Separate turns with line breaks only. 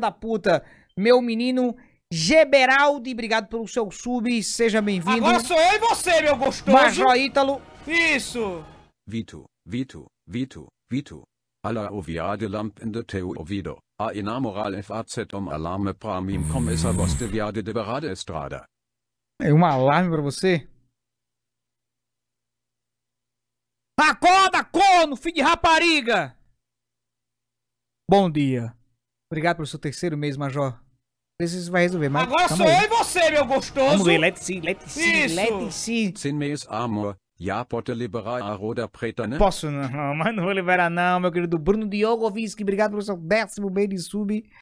da puta, meu menino Geberaldi, obrigado pelo seu sub, seja bem-vindo.
Agora sou
eu e você, meu gostoso. Major
Ítalo. Isso.
Vito, Vito, Vito, Vito. Alla oviade lampende teu ouvido, a inamoral faz um alarme pra mim com essa de viade de berada estrada.
É um alarme pra você? Acorda,
corno, filho de rapariga!
Bom dia. Obrigado pelo seu
terceiro
mês, Major. você vai resolver, mas. Agora ah, sou aí. eu e você, meu gostoso!
Vamos ver, let's see, let's see, Isso. let's see. Sem meus amor. Já pode liberar a roda preta, né? Posso não,
mas não vou liberar não, meu querido Bruno Diogovinski. Obrigado pelo seu décimo mês de sub.